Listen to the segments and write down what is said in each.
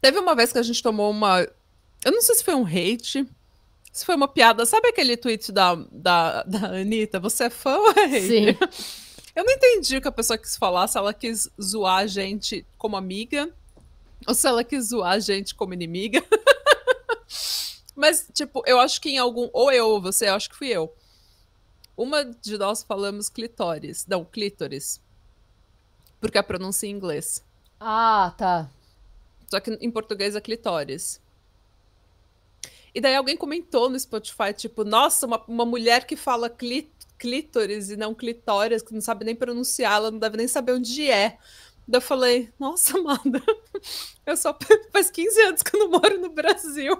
Teve uma vez que a gente tomou uma. Eu não sei se foi um hate, se foi uma piada. Sabe aquele tweet da, da, da Anitta? Você é fã ou é hate? Sim. Eu não entendi o que a pessoa quis falar, se ela quis zoar a gente como amiga, ou se ela quis zoar a gente como inimiga. Mas, tipo, eu acho que em algum. Ou eu ou você, eu acho que fui eu. Uma de nós falamos clitóris. Não, clítoris. Porque a pronúncia é em inglês. Ah, tá. Só que em português é clitóris. E daí alguém comentou no Spotify, tipo, nossa, uma, uma mulher que fala clit, clítoris e não clitóris, que não sabe nem pronunciar, ela não deve nem saber onde é. Daí eu falei, nossa, amada, eu só faz 15 anos que eu não moro no Brasil.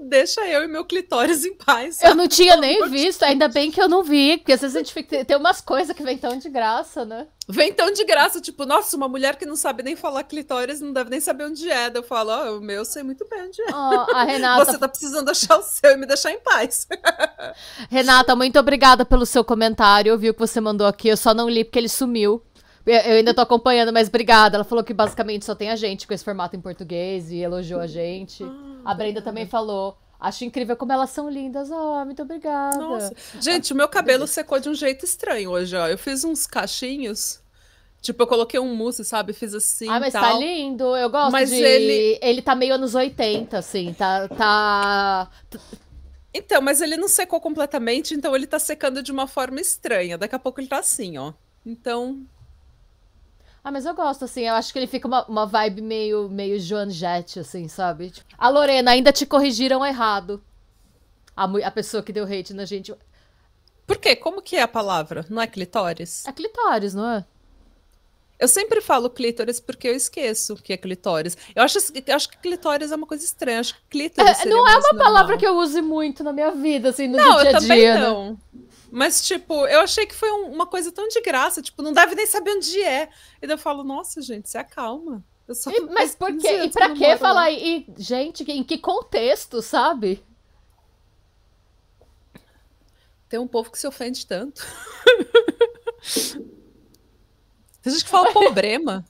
Deixa eu e meu clitóris em paz. Eu não tinha nem visto, ainda bem que eu não vi, porque às vezes a gente fica, tem umas coisas que vem tão de graça, né? Vem tão de graça, tipo, nossa, uma mulher que não sabe nem falar clitóris não deve nem saber onde é. Daí eu falo, ó, oh, o meu sei muito bem onde é. Oh, a Renata... Você tá precisando achar o seu e me deixar em paz. Renata, muito obrigada pelo seu comentário. Eu vi o que você mandou aqui, eu só não li porque ele sumiu. Eu ainda tô acompanhando, mas obrigada. Ela falou que basicamente só tem a gente com esse formato em português e elogiou a gente. Ah, a Brenda também falou. Acho incrível como elas são lindas. Oh, muito obrigada. Nossa. Gente, o meu cabelo secou de um jeito estranho hoje, ó. Eu fiz uns cachinhos. Tipo, eu coloquei um mousse, sabe? Fiz assim. Ah, mas tá tal. tá lindo. Eu gosto mas de... ele. Ele tá meio anos 80, assim. Tá. tá... Então, mas ele não secou completamente, então ele tá secando de uma forma estranha. Daqui a pouco ele tá assim, ó. Então, ah, mas eu gosto, assim. Eu acho que ele fica uma, uma vibe meio, meio Joan Jett, assim, sabe? Tipo, a ah, Lorena, ainda te corrigiram errado. A, a pessoa que deu hate na gente. Por quê? Como que é a palavra? Não é clitóris? É clitóris, não é? Eu sempre falo clitóris porque eu esqueço que é clitóris. Eu acho, eu acho que clitóris é uma coisa estranha. acho que clítoris é, Não é uma normal. palavra que eu use muito na minha vida, assim, no não, dia a dia. Né? Não, eu também não. Mas, tipo, eu achei que foi um, uma coisa tão de graça, tipo, não deve nem saber onde é. E daí eu falo, nossa, gente, se acalma. E, mas por quê? E pra que falar? E, gente, em que contexto, sabe? Tem um povo que se ofende tanto. Tem gente que fala problema.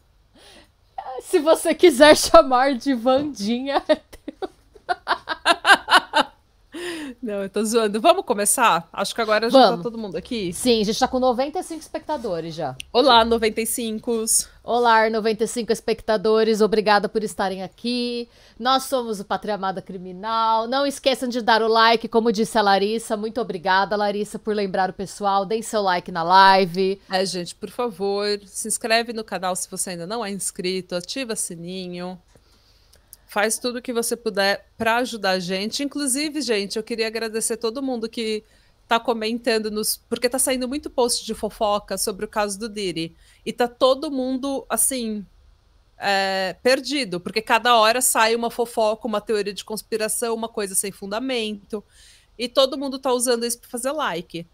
Se você quiser chamar de Vandinha, é teu. Não, eu tô zoando. Vamos começar? Acho que agora já tá todo mundo aqui. Sim, a gente tá com 95 espectadores já. Olá, 95. Olá, 95 espectadores. Obrigada por estarem aqui. Nós somos o Pátria Amada Criminal. Não esqueçam de dar o like, como disse a Larissa. Muito obrigada, Larissa, por lembrar o pessoal. Deem seu like na live. É, gente, por favor, se inscreve no canal se você ainda não é inscrito. Ativa sininho. Faz tudo o que você puder para ajudar a gente. Inclusive, gente, eu queria agradecer todo mundo que tá comentando nos, porque tá saindo muito post de fofoca sobre o caso do Diri e tá todo mundo assim é, perdido, porque cada hora sai uma fofoca, uma teoria de conspiração, uma coisa sem fundamento e todo mundo tá usando isso para fazer like.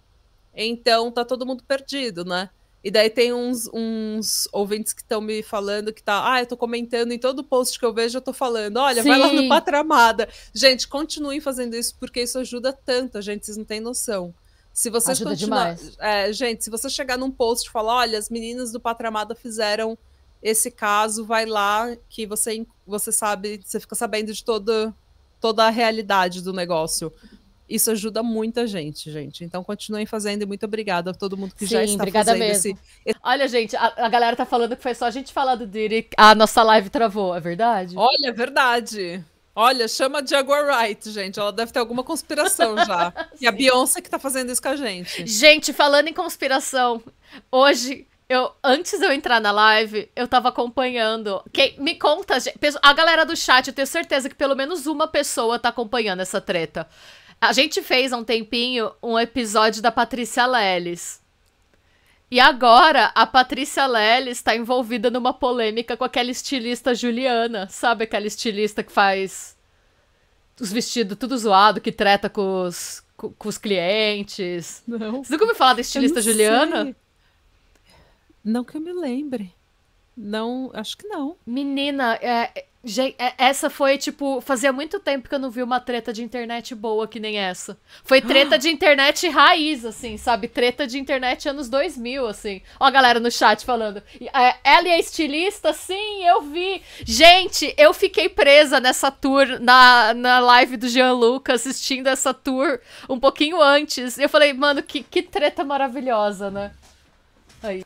Então tá todo mundo perdido, né? E daí tem uns, uns ouvintes que estão me falando que tá, ah, eu tô comentando em todo post que eu vejo, eu tô falando, olha, Sim. vai lá no Patramada. Gente, continuem fazendo isso porque isso ajuda tanto, a gente, vocês não têm noção. Se vocês ajuda demais. É, gente, se você chegar num post e falar, olha, as meninas do Patramada fizeram esse caso, vai lá que você você sabe, você fica sabendo de toda toda a realidade do negócio. Isso ajuda muita gente, gente. Então continuem fazendo e muito obrigada a todo mundo que Sim, já está obrigada fazendo mesmo. Esse... Olha, gente, a, a, galera tá falando que foi só a gente falar do Diri, a nossa live travou, é verdade? Olha, é verdade. Olha, chama de Jaguar Wright, gente. Ela deve ter alguma conspiração já. e a Beyoncé que tá fazendo isso com a gente. Gente, falando em conspiração, hoje eu, antes de eu entrar na live, eu tava acompanhando. Quem, me conta, a galera do chat, eu tenho certeza que pelo menos uma pessoa tá acompanhando essa treta. A gente fez há um tempinho um episódio da Patrícia Leles. E agora a Patrícia Leles está envolvida numa polêmica com aquela estilista Juliana. Sabe aquela estilista que faz os vestidos tudo zoado, que treta com os, com, com os clientes? Não. Você nunca ouviu falar da estilista Juliana? Sei. Não que eu me lembre. Não, acho que não. Menina, é, é, é, essa foi, tipo, fazia muito tempo que eu não vi uma treta de internet boa que nem essa. Foi treta de internet raiz, assim, sabe? Treta de internet anos 2000, assim. Ó a galera no chat falando. É, ela é estilista? Sim, eu vi. Gente, eu fiquei presa nessa tour, na, na live do Jean Lucas assistindo essa tour um pouquinho antes. Eu falei, mano, que, que treta maravilhosa, né? Aí.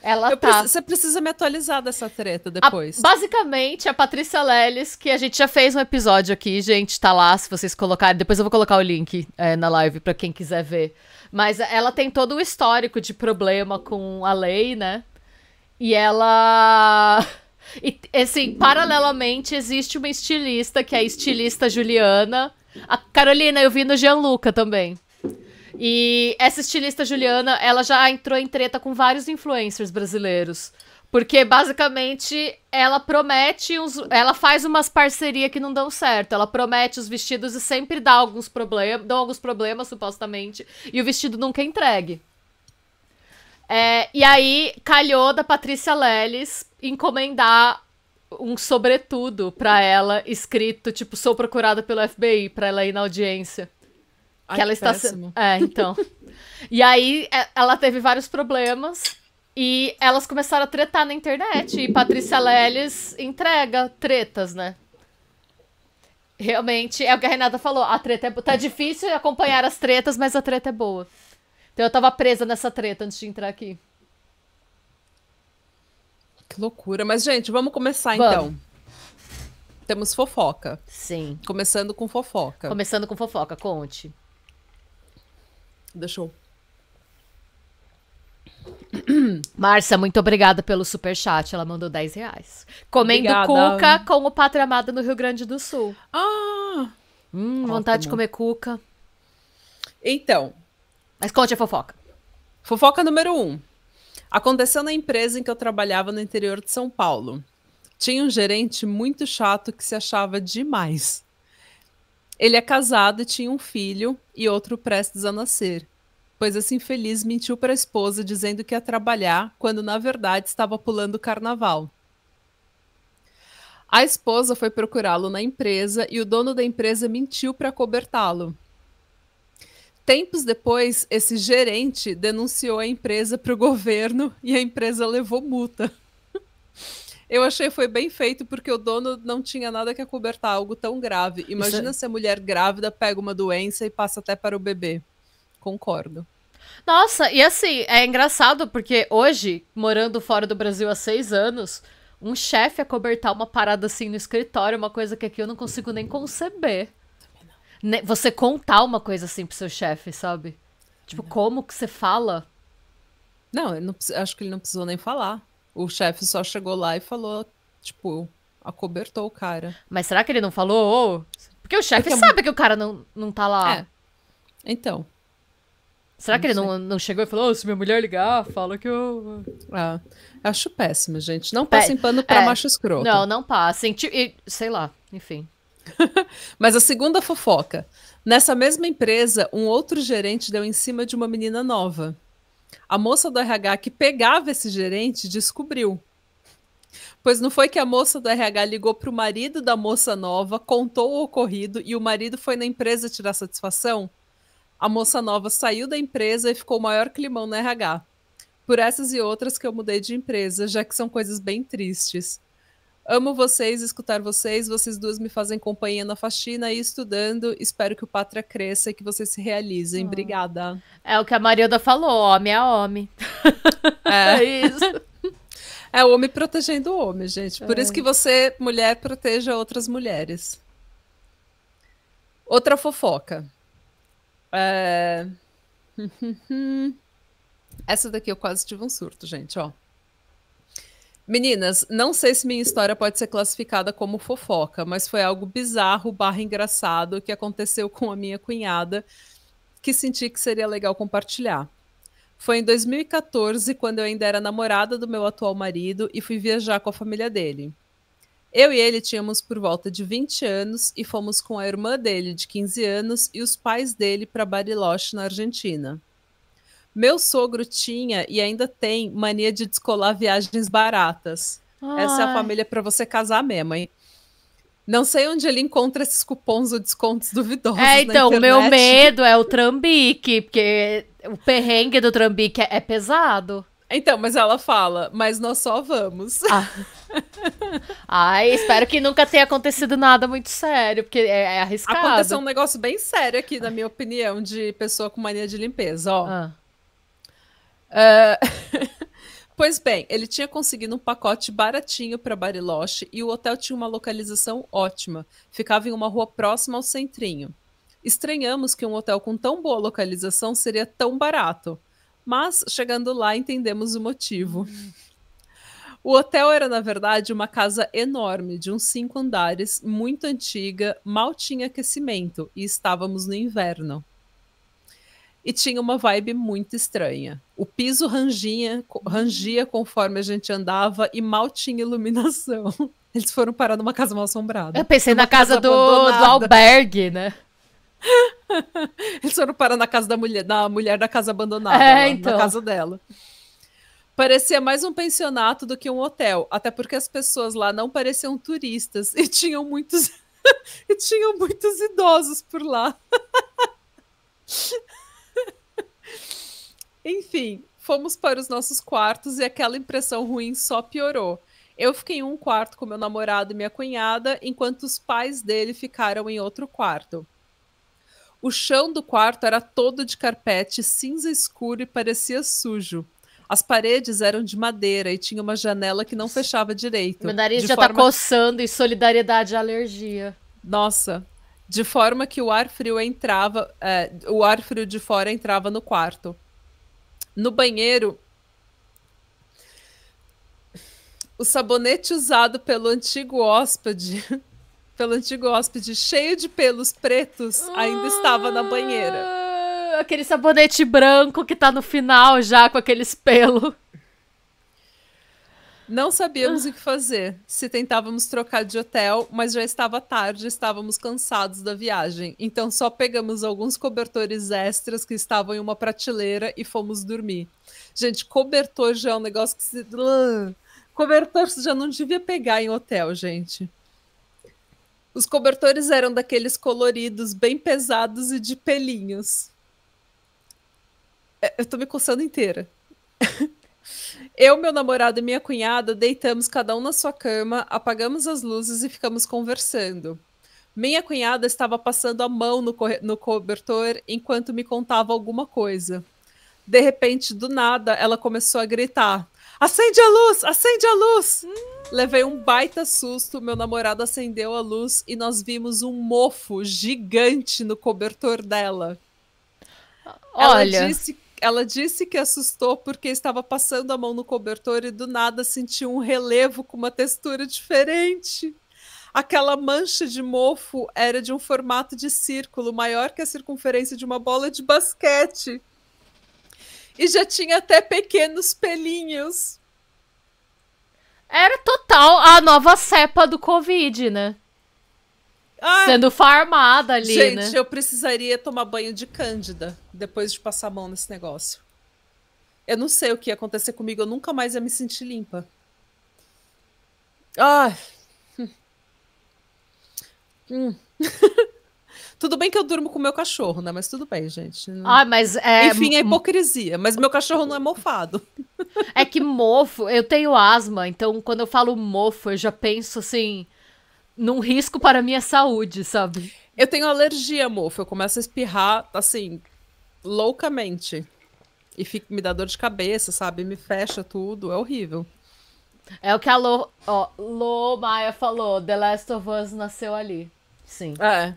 Ela eu tá. você precisa me atualizar dessa treta depois. A, basicamente, a Patrícia Leles, que a gente já fez um episódio aqui, gente, tá lá, se vocês colocarem. Depois eu vou colocar o link é, na live para quem quiser ver. Mas ela tem todo o histórico de problema com a lei, né? E ela. E, assim, paralelamente, existe uma estilista, que é a estilista Juliana. A Carolina, eu vi no Gianluca também. E essa estilista Juliana, ela já entrou em treta com vários influencers brasileiros. Porque basicamente ela promete uns. Ela faz umas parcerias que não dão certo. Ela promete os vestidos e sempre dá alguns problemas. Dão alguns problemas, supostamente. E o vestido nunca é entregue. É, e aí calhou da Patrícia Leles encomendar um sobretudo pra ela, escrito, tipo, sou procurada pelo FBI, pra ela ir na audiência. Ai, que ela está É, então. e aí é, ela teve vários problemas e elas começaram a tretar na internet. E Patrícia Leles entrega tretas, né? Realmente, é o que a Renata falou. A treta é Tá difícil acompanhar as tretas, mas a treta é boa. Então eu tava presa nessa treta antes de entrar aqui. Que loucura. Mas, gente, vamos começar vamos. então temos fofoca. Sim. Começando com fofoca. Começando com fofoca, conte deixou. Marcia, muito obrigada pelo super chat. Ela mandou 10 reais. Comendo obrigada. cuca com o Pátria Amada no Rio Grande do Sul. Ah! Hum, vontade de comer cuca. Então. Mas conte a fofoca. Fofoca número 1. Um. Aconteceu na empresa em que eu trabalhava no interior de São Paulo. Tinha um gerente muito chato que se achava demais. Ele é casado e tinha um filho e outro prestes a nascer. Pois esse infeliz mentiu para a esposa dizendo que ia trabalhar, quando na verdade estava pulando o carnaval. A esposa foi procurá-lo na empresa e o dono da empresa mentiu para cobertá-lo. Tempos depois, esse gerente denunciou a empresa para o governo e a empresa levou multa. Eu achei foi bem feito porque o dono não tinha nada que acobertar algo tão grave. Imagina Isso... É- se a mulher grávida pega uma doença e passa até para o bebê. Concordo. Nossa, e assim, é engraçado porque hoje, morando fora do Brasil há seis anos, um chefe acobertar uma parada assim no escritório, é uma coisa que aqui eu não consigo nem conceber. Não. Né, você contar uma coisa assim pro seu chefe, sabe? Tipo, não. como que você fala? Não, não, acho que ele não precisou nem falar. O chefe só chegou lá e falou, tipo, acobertou o cara. Mas será que ele não falou? Porque o chefe Porque... É é sabe que o cara não, não tá lá. É. Então. Será não que ele não, não chegou e falou, oh, se minha mulher ligar, fala que eu... Ah, acho péssimo, gente. Não passem Pé... pano pra é. macho escroto. Não, não passem. Sei lá, enfim. Mas a segunda fofoca. Nessa mesma empresa, um outro gerente deu em cima de uma menina nova. A moça do RH que pegava esse gerente descobriu. Pois não foi que a moça do RH ligou para o marido da moça nova, contou o ocorrido e o marido foi na empresa tirar satisfação? A moça nova saiu da empresa e ficou o maior climão no RH. Por essas e outras que eu mudei de empresa, já que são coisas bem tristes. Amo vocês, escutar vocês. Vocês duas me fazem companhia na faxina e estudando. Espero que o Pátria cresça e que vocês se realizem. Ah. Obrigada. É o que a Marilda falou: homem é homem. É, é isso. É o homem protegendo o homem, gente. Por é. isso que você, mulher, proteja outras mulheres. Outra fofoca. É... Essa daqui eu quase tive um surto, gente, ó. Meninas, não sei se minha história pode ser classificada como fofoca, mas foi algo bizarro barra engraçado que aconteceu com a minha cunhada que senti que seria legal compartilhar. Foi em 2014, quando eu ainda era namorada do meu atual marido e fui viajar com a família dele. Eu e ele tínhamos por volta de 20 anos e fomos com a irmã dele, de 15 anos, e os pais dele para Bariloche, na Argentina. Meu sogro tinha e ainda tem mania de descolar viagens baratas. Ai. Essa é a família para você casar mesmo, hein? Não sei onde ele encontra esses cupons ou descontos duvidosos. É, então, o meu medo é o trambique, porque o perrengue do trambique é, é pesado. Então, mas ela fala, mas nós só vamos. Ah. Ai, espero que nunca tenha acontecido nada muito sério, porque é, é arriscado. Aconteceu um negócio bem sério aqui, na minha opinião, de pessoa com mania de limpeza, ó. Ah. Ah, pois bem, ele tinha conseguido um pacote baratinho para Bariloche e o hotel tinha uma localização ótima. Ficava em uma rua próxima ao centrinho. Estranhamos que um hotel com tão boa localização seria tão barato, mas chegando lá entendemos o motivo. Hum. O hotel era, na verdade, uma casa enorme, de uns cinco andares, muito antiga, mal tinha aquecimento e estávamos no inverno e tinha uma vibe muito estranha. O piso rangia, hum. rangia conforme a gente andava e mal tinha iluminação. Eles foram parar numa casa mal assombrada. Eu pensei na casa, casa do, do albergue, né? Eles foram parar na casa da mulher, da mulher da casa abandonada, é, lá, então. na casa dela. Parecia mais um pensionato do que um hotel, até porque as pessoas lá não pareciam turistas e tinham muitos e tinham muitos idosos por lá. Enfim, fomos para os nossos quartos e aquela impressão ruim só piorou. Eu fiquei em um quarto com meu namorado e minha cunhada, enquanto os pais dele ficaram em outro quarto. O chão do quarto era todo de carpete cinza escuro e parecia sujo. As paredes eram de madeira e tinha uma janela que não fechava direito. Meu nariz já tá forma... tá coçando em solidariedade à alergia. Nossa, de forma que o ar frio entrava, é, o ar frio de fora entrava no quarto no banheiro. O sabonete usado pelo antigo hóspede, pelo antigo hóspede cheio de pelos pretos, ainda estava na banheira. Ah, aquele sabonete branco que tá no final já com aqueles pelos. Não sabíamos ah. o que fazer. Se tentávamos trocar de hotel, mas já estava tarde, estávamos cansados da viagem. Então só pegamos alguns cobertores extras que estavam em uma prateleira e fomos dormir. Gente, cobertor já é um negócio que se. Cobertor já não devia pegar em hotel, gente. Os cobertores eram daqueles coloridos, bem pesados e de pelinhos. É, eu tô me coçando inteira. Eu, meu namorado e minha cunhada deitamos cada um na sua cama, apagamos as luzes e ficamos conversando. Minha cunhada estava passando a mão no, co no cobertor enquanto me contava alguma coisa. De repente, do nada, ela começou a gritar: Acende a luz! Acende a luz! Hum. Levei um baita susto, meu namorado acendeu a luz e nós vimos um mofo gigante no cobertor dela. Olha. Ela disse ela disse que assustou porque estava passando a mão no cobertor e do nada sentiu um relevo com uma textura diferente. Aquela mancha de mofo era de um formato de círculo maior que a circunferência de uma bola de basquete. E já tinha até pequenos pelinhos. Era total a nova cepa do Covid, né? Ai, ah, sendo farmada ali, gente, né? eu precisaria tomar banho de cândida depois de passar a mão nesse negócio. Eu não sei o que ia acontecer comigo, eu nunca mais ia me sentir limpa. Ai. Hum. hum. tudo bem que eu durmo com meu cachorro, né? Mas tudo bem, gente. Ah, mas é... Enfim, é hipocrisia. Mas meu cachorro não é mofado. É que mofo, eu tenho asma, então quando eu falo mofo, eu já penso assim num risco para a minha saúde, sabe? Eu tenho alergia, mofo. Eu começo a espirrar, assim, loucamente. E fico, me dá dor de cabeça, sabe? Me fecha tudo. É horrível. É o que a Lo, ó, Lo Maia falou. The Last of Us nasceu ali. Sim. É.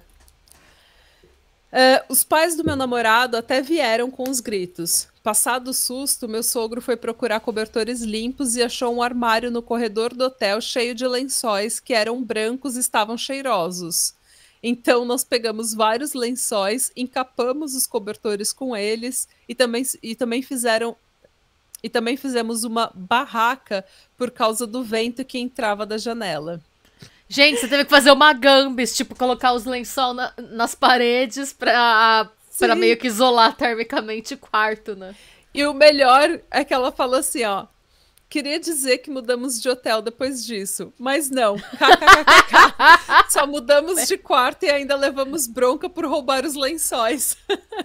é. os pais do meu namorado até vieram com os gritos. Passado o susto, meu sogro foi procurar cobertores limpos e achou um armário no corredor do hotel cheio de lençóis que eram brancos e estavam cheirosos. Então nós pegamos vários lençóis, encapamos os cobertores com eles e também, e também fizeram e também fizemos uma barraca por causa do vento que entrava da janela. Gente, você teve que fazer uma gambis, tipo, colocar os lençóis na, nas paredes para para meio que isolar termicamente quarto, né? E o melhor é que ela fala assim, ó. Queria dizer que mudamos de hotel depois disso, mas não. Só mudamos de quarto e ainda levamos bronca por roubar os lençóis.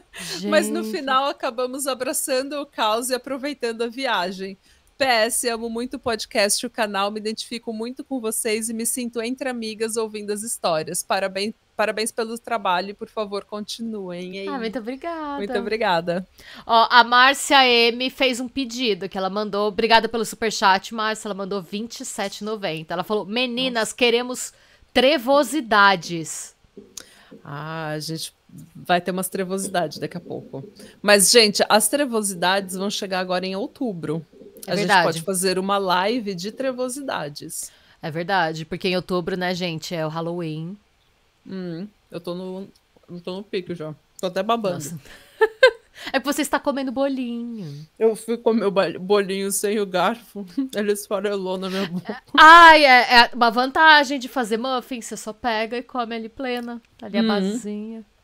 mas no final acabamos abraçando o caos e aproveitando a viagem. PS, amo muito o podcast e o canal, me identifico muito com vocês e me sinto entre amigas ouvindo as histórias. Parabéns, parabéns pelo trabalho e, por favor, continuem. Aí. Ah, muito obrigada. Muito obrigada. Ó, a Márcia M fez um pedido que ela mandou. Obrigada pelo superchat, Márcia. Ela mandou 27,90. Ela falou: Meninas, Nossa. queremos trevosidades. Ah, a gente vai ter umas trevosidades daqui a pouco. Mas, gente, as trevosidades vão chegar agora em outubro. É a verdade. gente pode fazer uma live de trevosidades. É verdade, porque em outubro, né, gente, é o Halloween. Hum, eu tô no, eu tô no pico já. Tô até babando. Nossa. É que você está comendo bolinho. Eu fui comer o bolinho sem o garfo. Ele esfarelou na minha boca. É, ai, é, é uma vantagem de fazer muffin. Você só pega e come ali plena. Tá ali a uhum. basezinha.